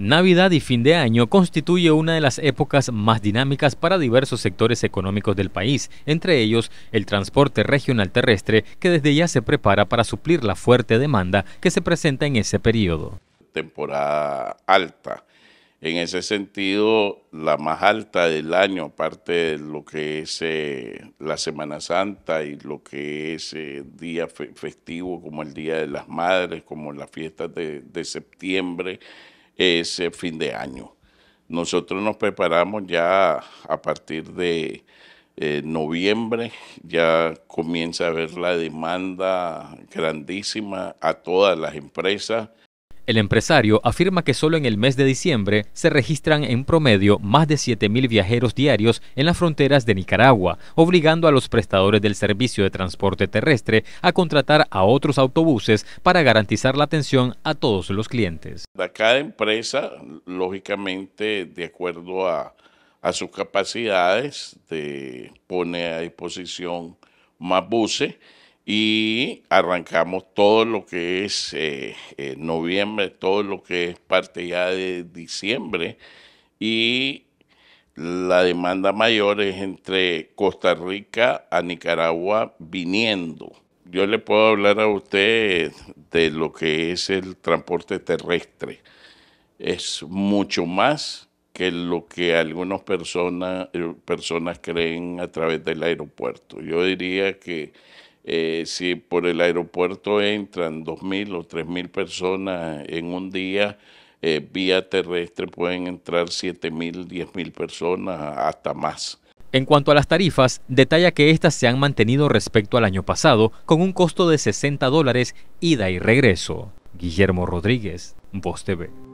Navidad y fin de año constituye una de las épocas más dinámicas para diversos sectores económicos del país, entre ellos el transporte regional terrestre que desde ya se prepara para suplir la fuerte demanda que se presenta en ese periodo. Temporada alta, en ese sentido la más alta del año, aparte de lo que es eh, la Semana Santa y lo que es eh, día festivo como el Día de las Madres, como las fiestas de, de septiembre, ese fin de año. Nosotros nos preparamos ya a partir de eh, noviembre, ya comienza a haber la demanda grandísima a todas las empresas el empresario afirma que solo en el mes de diciembre se registran en promedio más de 7.000 viajeros diarios en las fronteras de Nicaragua, obligando a los prestadores del servicio de transporte terrestre a contratar a otros autobuses para garantizar la atención a todos los clientes. Cada empresa, lógicamente, de acuerdo a, sus capacidades, de, pone a disposición más buses y arrancamos todo lo que es eh, eh, noviembre, todo lo que es parte ya de diciembre y la demanda mayor es entre Costa Rica a Nicaragua viniendo. Yo le puedo hablar a usted de lo que es el transporte terrestre. Es mucho más que lo que algunas personas, eh, personas creen a través del aeropuerto. Yo diría que eh, si por el aeropuerto entran 2.000 o 3.000 personas en un día, eh, vía terrestre pueden entrar 7.000, 10.000 personas, hasta más. En cuanto a las tarifas, detalla que éstas se han mantenido respecto al año pasado, con un costo de 60 dólares ida y regreso. Guillermo Rodríguez, Voz TV.